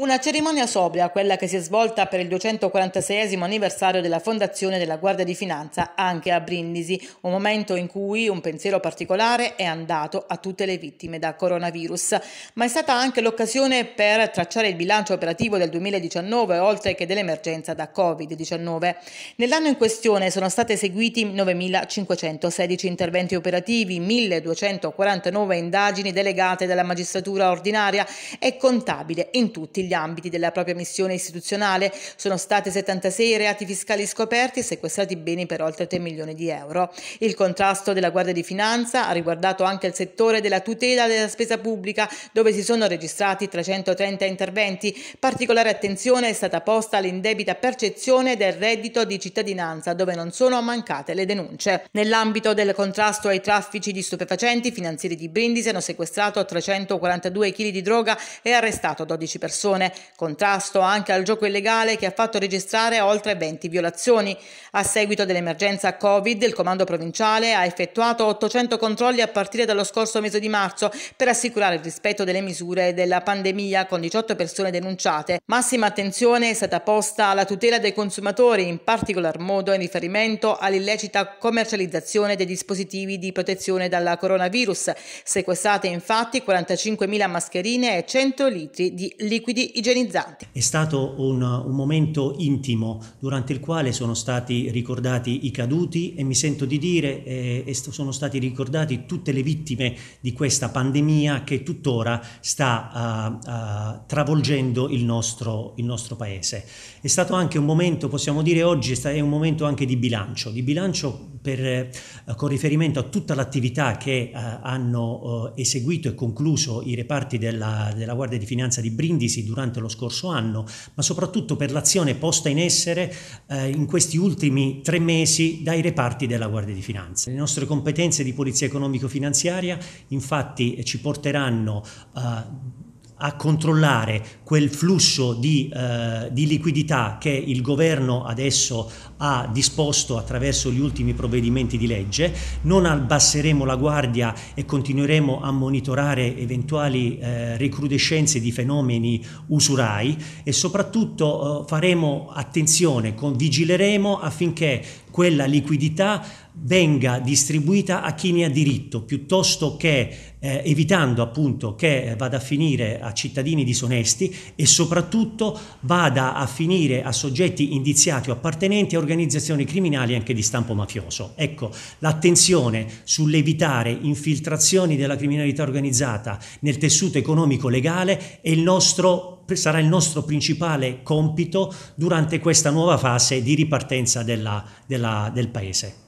Una cerimonia sobria, quella che si è svolta per il 246 anniversario della fondazione della Guardia di Finanza anche a Brindisi, un momento in cui un pensiero particolare è andato a tutte le vittime da coronavirus, ma è stata anche l'occasione per tracciare il bilancio operativo del 2019 oltre che dell'emergenza da Covid-19. Nell'anno in questione sono stati eseguiti 9.516 interventi operativi, 1.249 indagini delegate dalla magistratura ordinaria e contabile in tutti gli gli ambiti della propria missione istituzionale. Sono state 76 reati fiscali scoperti e sequestrati beni per oltre 3 milioni di euro. Il contrasto della Guardia di Finanza ha riguardato anche il settore della tutela della spesa pubblica, dove si sono registrati 330 interventi. Particolare attenzione è stata posta all'indebita percezione del reddito di cittadinanza, dove non sono mancate le denunce. Nell'ambito del contrasto ai traffici di stupefacenti, i finanzieri di Brindisi hanno sequestrato 342 kg di droga e arrestato 12 persone corruzione, contrasto anche al gioco illegale che ha fatto registrare oltre 20 violazioni. A seguito dell'emergenza Covid, il comando provinciale ha effettuato 800 controlli a partire dallo scorso mese di marzo per assicurare il rispetto delle misure della pandemia con 18 persone denunciate. Massima attenzione è stata posta alla tutela dei consumatori, in particolar modo in riferimento all'illecita commercializzazione dei dispositivi di protezione dalla coronavirus, sequestrate infatti 45.000 mascherine e 100 litri di liquidi prodotti igienizzanti. È stato un, un momento intimo durante il quale sono stati ricordati i caduti e mi sento di dire eh, sono stati ricordati tutte le vittime di questa pandemia che tuttora sta uh, uh, travolgendo il nostro, il nostro paese. È stato anche un momento, possiamo dire oggi, è un momento anche di bilancio, di bilancio per, eh, con riferimento a tutta l'attività che eh, hanno eh, eseguito e concluso i reparti della, della Guardia di Finanza di Brindisi durante durante lo scorso anno, ma soprattutto per l'azione posta in essere eh, in questi ultimi tre mesi dai reparti della Guardia di Finanza. Le nostre competenze di polizia economico-finanziaria infatti ci porteranno a eh, a controllare quel flusso di, eh, di, liquidità che il governo adesso ha disposto attraverso gli ultimi provvedimenti di legge, non abbasseremo la guardia e continueremo a monitorare eventuali eh, recrudescenze di fenomeni usurai e soprattutto eh, faremo attenzione, vigileremo affinché quella liquidità venga distribuita a chi ne ha diritto, piuttosto che eh, evitando appunto che vada a finire a cittadini disonesti e soprattutto vada a finire a soggetti indiziati o appartenenti a organizzazioni criminali anche di stampo mafioso. Ecco, l'attenzione sull'evitare infiltrazioni della criminalità organizzata nel tessuto economico legale è il nostro sarà il nostro principale compito durante questa nuova fase di ripartenza della, della, del Paese.